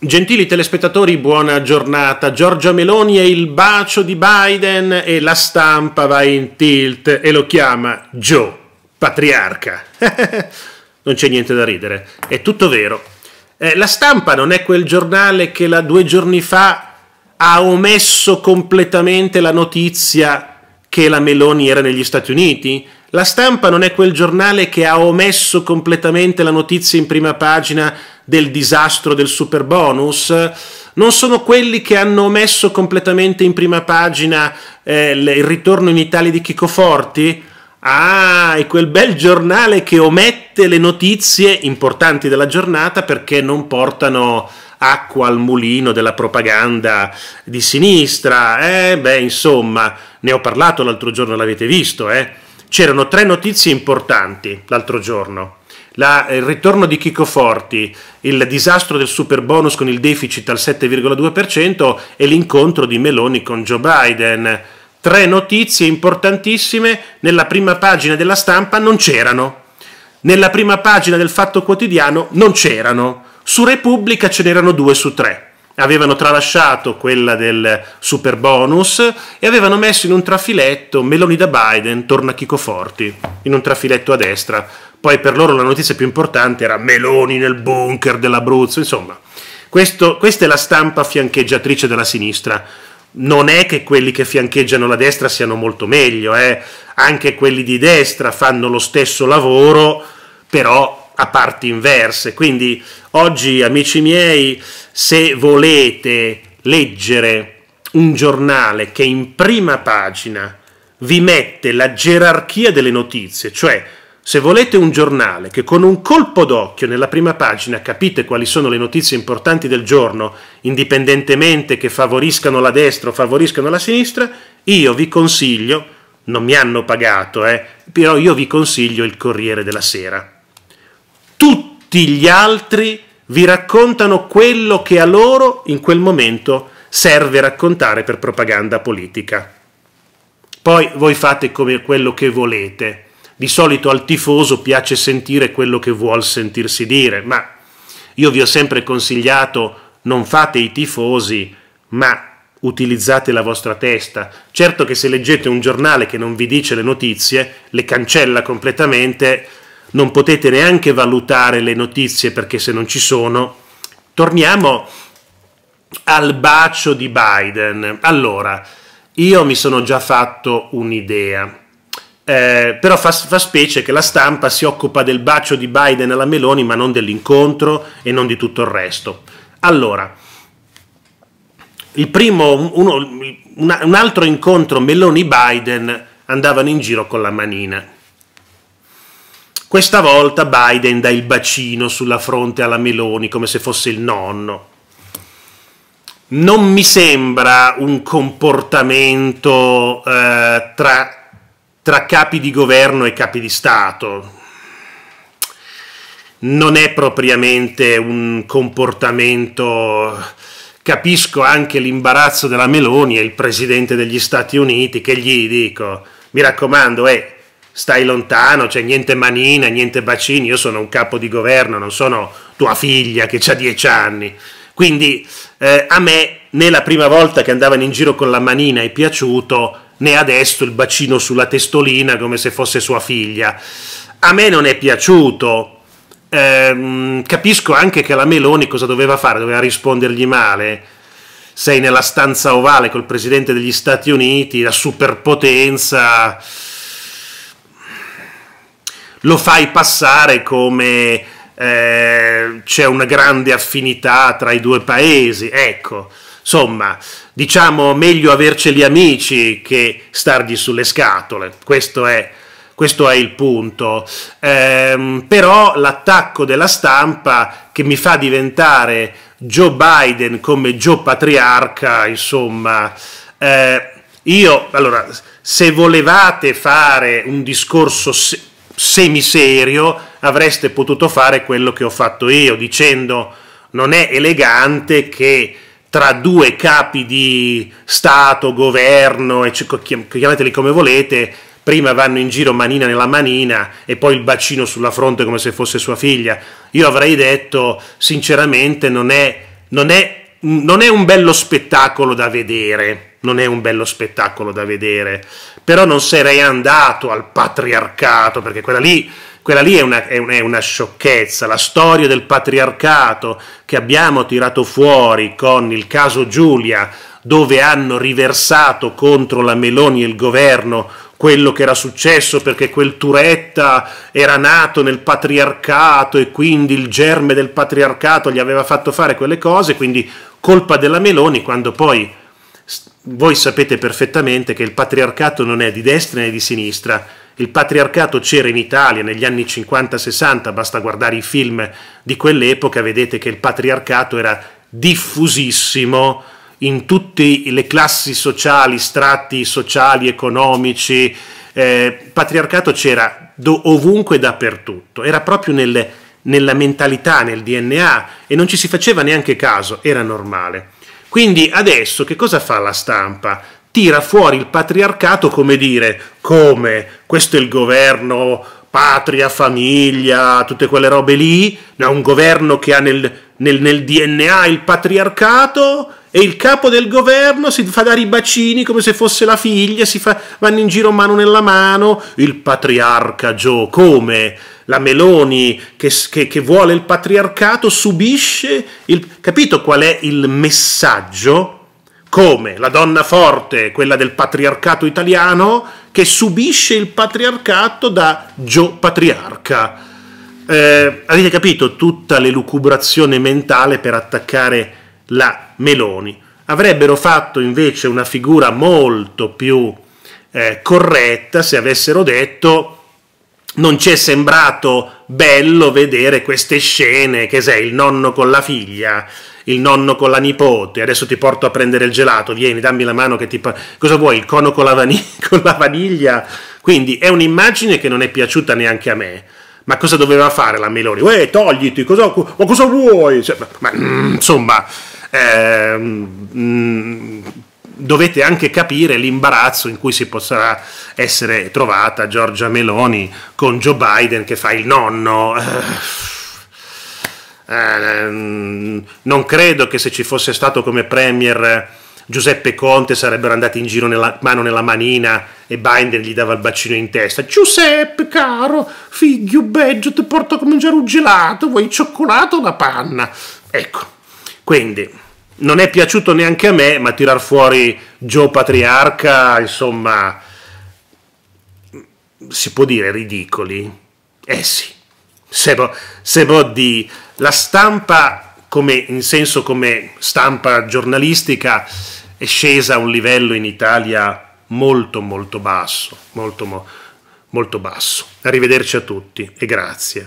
Gentili telespettatori, buona giornata. Giorgia Meloni è il bacio di Biden e la stampa va in tilt e lo chiama Joe, patriarca. non c'è niente da ridere, è tutto vero. Eh, la stampa non è quel giornale che la due giorni fa ha omesso completamente la notizia che la Meloni era negli Stati Uniti? La stampa non è quel giornale che ha omesso completamente la notizia in prima pagina del disastro del super bonus, non sono quelli che hanno omesso completamente in prima pagina eh, il ritorno in Italia di Chico Forti. Ah, è quel bel giornale che omette le notizie importanti della giornata perché non portano acqua al mulino della propaganda di sinistra. Eh, beh, insomma, ne ho parlato l'altro giorno, l'avete visto, eh c'erano tre notizie importanti l'altro giorno. La, eh, il ritorno di Chico Forti, il disastro del super bonus con il deficit al 7,2% e l'incontro di Meloni con Joe Biden. Tre notizie importantissime nella prima pagina della stampa non c'erano. Nella prima pagina del Fatto Quotidiano non c'erano. Su Repubblica ce n'erano due su tre avevano tralasciato quella del super bonus e avevano messo in un trafiletto Meloni da Biden, torna a Chico Forti, in un trafiletto a destra. Poi per loro la notizia più importante era Meloni nel bunker dell'Abruzzo, insomma. Questo, questa è la stampa fiancheggiatrice della sinistra. Non è che quelli che fiancheggiano la destra siano molto meglio, eh. anche quelli di destra fanno lo stesso lavoro, però a parti inverse. Quindi oggi, amici miei, se volete leggere un giornale che in prima pagina vi mette la gerarchia delle notizie, cioè se volete un giornale che con un colpo d'occhio nella prima pagina capite quali sono le notizie importanti del giorno, indipendentemente che favoriscano la destra o favoriscano la sinistra, io vi consiglio, non mi hanno pagato, eh, però io vi consiglio il Corriere della Sera tutti gli altri vi raccontano quello che a loro in quel momento serve raccontare per propaganda politica. Poi voi fate come quello che volete. Di solito al tifoso piace sentire quello che vuol sentirsi dire, ma io vi ho sempre consigliato non fate i tifosi, ma utilizzate la vostra testa. Certo che se leggete un giornale che non vi dice le notizie, le cancella completamente non potete neanche valutare le notizie perché se non ci sono. Torniamo al bacio di Biden. Allora, io mi sono già fatto un'idea. Eh, però fa, fa, specie che la stampa si occupa del bacio di Biden alla Meloni, ma non dell'incontro e non di tutto il resto. Allora, il primo, uno, un altro incontro Meloni-Biden andavano in giro con la manina questa volta Biden dà il bacino sulla fronte alla Meloni come se fosse il nonno. Non mi sembra un comportamento eh, tra, tra capi di governo e capi di Stato. Non è propriamente un comportamento capisco anche l'imbarazzo della Meloni e il presidente degli Stati Uniti che gli dico, mi raccomando, eh, stai lontano, cioè niente manina, niente bacini, io sono un capo di governo, non sono tua figlia che ha dieci anni. Quindi eh, a me né la prima volta che andavano in giro con la manina è piaciuto, né adesso il bacino sulla testolina come se fosse sua figlia. A me non è piaciuto. Eh, capisco anche che la Meloni cosa doveva fare, doveva rispondergli male. Sei nella stanza ovale col presidente degli Stati Uniti, la superpotenza lo fai passare come eh, c'è una grande affinità tra i due paesi. Ecco, insomma, diciamo meglio averceli amici che stargli sulle scatole. Questo è, questo è il punto. Ehm, però l'attacco della stampa che mi fa diventare Joe Biden come Joe Patriarca, insomma, eh, io allora. Se volevate fare un discorso se- semiserio avreste potuto fare quello che ho fatto io dicendo non è elegante che tra due capi di Stato, governo, e chiamateli come volete, prima vanno in giro manina nella manina e poi il bacino sulla fronte come se fosse sua figlia. Io avrei detto, sinceramente, non è, non è non è un bello spettacolo da vedere, non è un bello spettacolo da vedere, però non sarei andato al patriarcato, perché quella lì, quella lì è, una, è, una, è, una, sciocchezza, la storia del patriarcato che abbiamo tirato fuori con il caso Giulia, dove hanno riversato contro la Meloni e il governo quello che era successo perché quel Turetta era nato nel patriarcato e quindi il germe del patriarcato gli aveva fatto fare quelle cose, quindi colpa della Meloni quando poi voi sapete perfettamente che il patriarcato non è di destra né di sinistra, il patriarcato c'era in Italia negli anni 50-60, basta guardare i film di quell'epoca, vedete che il patriarcato era diffusissimo in tutte le classi sociali, strati sociali, economici, eh, patriarcato c'era ovunque e dappertutto, era proprio nelle nella mentalità, nel DNA e non ci si faceva neanche caso, era normale. Quindi adesso che cosa fa la stampa? Tira fuori il patriarcato come dire, come questo è il governo, patria, famiglia, tutte quelle robe lì, no, un governo che ha nel, nel, nel DNA il patriarcato e il capo del governo si fa dare i bacini come se fosse la figlia, si fa, vanno in giro mano nella mano, il patriarca Gio, come? La Meloni che, che, che vuole il patriarcato subisce, il, capito qual è il messaggio? Come la donna forte, quella del patriarcato italiano, che subisce il patriarcato da Gio patriarca. Eh, avete capito tutta l'elucubrazione mentale per attaccare la Meloni. Avrebbero fatto invece una figura molto più eh, corretta se avessero detto non ci è sembrato bello vedere queste scene, che sei il nonno con la figlia, il nonno con la nipote, adesso ti porto a prendere il gelato, vieni, dammi la mano che ti... Pa- cosa vuoi, il cono con la, van- con la vaniglia? Quindi è un'immagine che non è piaciuta neanche a me. Ma cosa doveva fare la Meloni? Uè, eh, togliti, cosa, ma cosa vuoi? Cioè, ma, ma, mm, insomma, eh, dovete anche capire l'imbarazzo in cui si possa essere trovata Giorgia Meloni con Joe Biden che fa il nonno. Eh, ehm, non credo che se ci fosse stato come premier Giuseppe Conte sarebbero andati in giro nella, mano nella manina e Biden gli dava il bacino in testa. Giuseppe, caro, figlio, beggio, ti porto a mangiare un gelato, vuoi cioccolato o la panna? Ecco, quindi non è piaciuto neanche a me, ma tirar fuori Joe Patriarca, insomma, si può dire ridicoli? Eh sì, sembra, sembra di la stampa, come, in senso come stampa giornalistica, è scesa a un livello in Italia molto molto basso, molto molto basso. Arrivederci a tutti e grazie.